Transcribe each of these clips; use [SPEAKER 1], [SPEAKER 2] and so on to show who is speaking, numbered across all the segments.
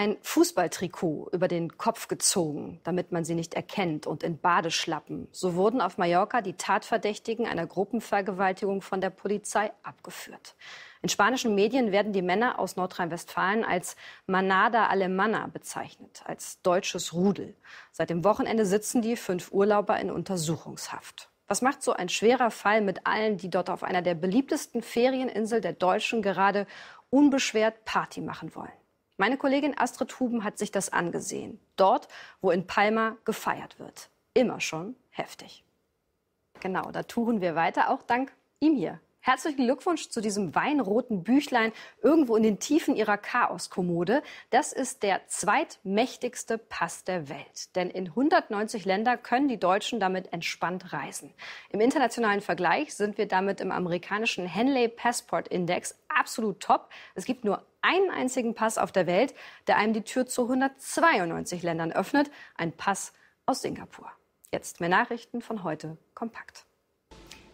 [SPEAKER 1] ein Fußballtrikot über den Kopf gezogen, damit man sie nicht erkennt und in Badeschlappen. So wurden auf Mallorca die Tatverdächtigen einer Gruppenvergewaltigung von der Polizei abgeführt. In spanischen Medien werden die Männer aus Nordrhein-Westfalen als Manada Alemana bezeichnet, als deutsches Rudel. Seit dem Wochenende sitzen die fünf Urlauber in Untersuchungshaft. Was macht so ein schwerer Fall mit allen, die dort auf einer der beliebtesten Ferieninsel der Deutschen gerade unbeschwert Party machen wollen? Meine Kollegin Astrid Huben hat sich das angesehen. Dort, wo in Palma gefeiert wird. Immer schon heftig. Genau, da touren wir weiter, auch dank ihm hier. Herzlichen Glückwunsch zu diesem weinroten Büchlein irgendwo in den Tiefen Ihrer Chaoskommode. Das ist der zweitmächtigste Pass der Welt. Denn in 190 Länder können die Deutschen damit entspannt reisen. Im internationalen Vergleich sind wir damit im amerikanischen Henley Passport Index absolut top. Es gibt nur einen einzigen Pass auf der Welt, der einem die Tür zu 192 Ländern öffnet. Ein Pass aus Singapur. Jetzt mehr Nachrichten von heute kompakt.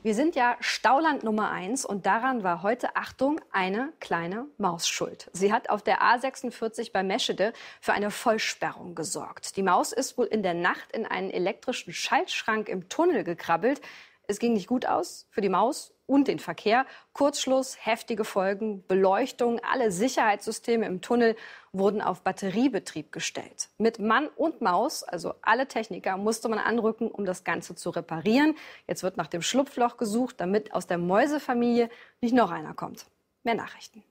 [SPEAKER 1] Wir sind ja Stauland Nummer eins und daran war heute, Achtung, eine kleine Maus schuld. Sie hat auf der A46 bei Meschede für eine Vollsperrung gesorgt. Die Maus ist wohl in der Nacht in einen elektrischen Schaltschrank im Tunnel gekrabbelt es ging nicht gut aus für die Maus und den Verkehr. Kurzschluss, heftige Folgen, Beleuchtung, alle Sicherheitssysteme im Tunnel wurden auf Batteriebetrieb gestellt. Mit Mann und Maus, also alle Techniker, musste man anrücken, um das Ganze zu reparieren. Jetzt wird nach dem Schlupfloch gesucht, damit aus der Mäusefamilie nicht noch einer kommt. Mehr Nachrichten.